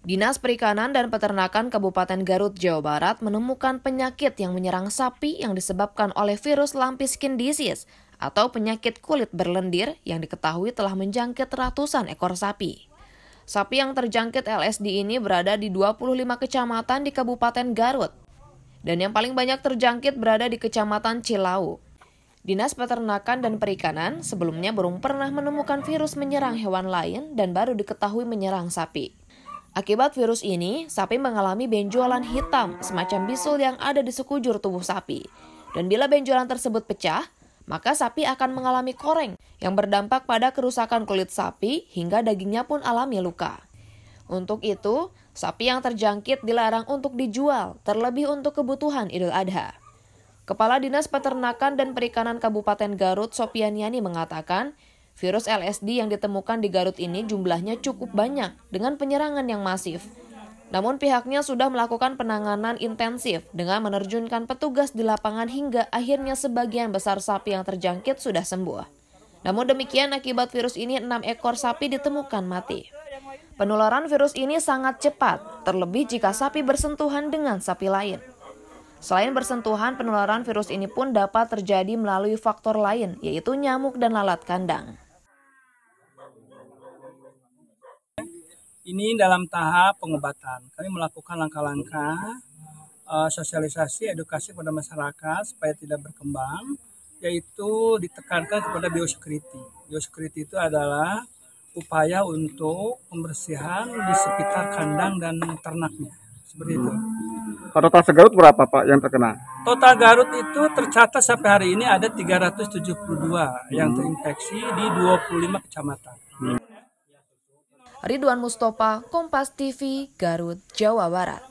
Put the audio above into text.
Dinas Perikanan dan Peternakan Kabupaten Garut, Jawa Barat menemukan penyakit yang menyerang sapi yang disebabkan oleh virus lampi skin disease atau penyakit kulit berlendir yang diketahui telah menjangkit ratusan ekor sapi. Sapi yang terjangkit LSD ini berada di 25 kecamatan di Kabupaten Garut. Dan yang paling banyak terjangkit berada di Kecamatan Cilau. Dinas Peternakan dan Perikanan sebelumnya belum pernah menemukan virus menyerang hewan lain dan baru diketahui menyerang sapi. Akibat virus ini, sapi mengalami benjolan hitam semacam bisul yang ada di sekujur tubuh sapi. Dan bila benjolan tersebut pecah, maka sapi akan mengalami koreng yang berdampak pada kerusakan kulit sapi hingga dagingnya pun alami luka. Untuk itu, sapi yang terjangkit dilarang untuk dijual, terlebih untuk kebutuhan Idul Adha. Kepala Dinas Peternakan dan Perikanan Kabupaten Garut, Sopianiani mengatakan, Virus LSD yang ditemukan di Garut ini jumlahnya cukup banyak dengan penyerangan yang masif. Namun pihaknya sudah melakukan penanganan intensif dengan menerjunkan petugas di lapangan hingga akhirnya sebagian besar sapi yang terjangkit sudah sembuh. Namun demikian akibat virus ini enam ekor sapi ditemukan mati. Penularan virus ini sangat cepat, terlebih jika sapi bersentuhan dengan sapi lain. Selain bersentuhan, penularan virus ini pun dapat terjadi melalui faktor lain, yaitu nyamuk dan lalat kandang. Ini dalam tahap pengobatan. Kami melakukan langkah-langkah eh, sosialisasi edukasi kepada masyarakat supaya tidak berkembang, yaitu ditekankan kepada biosecurity. Biosecurity itu adalah upaya untuk pembersihan di sekitar kandang dan ternaknya. Seperti itu total Garut berapa Pak yang terkena? Total Garut itu tercatat sampai hari ini ada 372 hmm. yang terinfeksi di 25 kecamatan. Hmm. Ridwan Mustopa, Kompas TV, Garut, Jawa Barat.